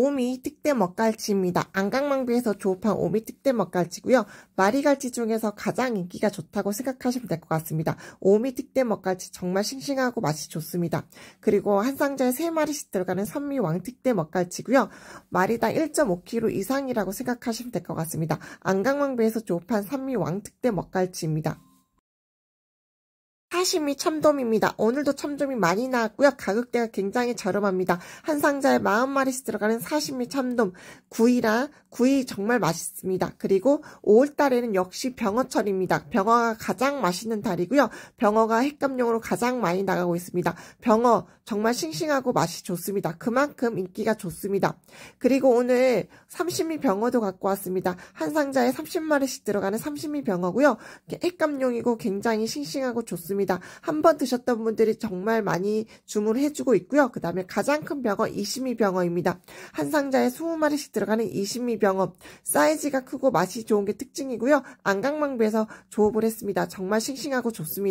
오미 특대 먹갈치입니다. 안강망비에서 조업한 오미 특대 먹갈치고요. 마리갈치 중에서 가장 인기가 좋다고 생각하시면 될 것 같습니다. 오미 특대 먹갈치 정말 싱싱하고 맛이 좋습니다. 그리고 한 상자에 3마리씩 들어가는 선미 왕특대 먹갈치고요. 마리당 1.5kg 이상이라고 생각하시면 될 것 같습니다. 안강망비에서 조업한 선미 왕특대 먹갈치입니다. 사심미 참돔입니다. 오늘도 참돔이 많이 나왔고요. 가격대가 굉장히 저렴합니다. 한 상자에 마0마리씩 들어가는 사심미 참돔, 구이라 구이 정말 맛있습니다. 그리고 5월달에는 역시 병어철입니다. 병어가 가장 맛있는 달이고요. 병어가 핵감용으로 가장 많이 나가고 있습니다. 병어 정말 싱싱하고 맛이 좋습니다. 그만큼 인기가 좋습니다. 그리고 오늘 30미 병어도 갖고 왔습니다. 한 상자에 30마리씩 들어가는 30미 병어고요. 핵감용이고 굉장히 싱싱하고 좋습니다. 있습니다. 한번 드셨던 분들이 정말 많이 주문해주고 있고요. 그 다음에 가장 큰 병어 2심이병어입니다한 상자에 20마리씩 들어가는 2심이병어 사이즈가 크고 맛이 좋은 게 특징이고요. 안강망부에서 조업을 했습니다. 정말 싱싱하고 좋습니다.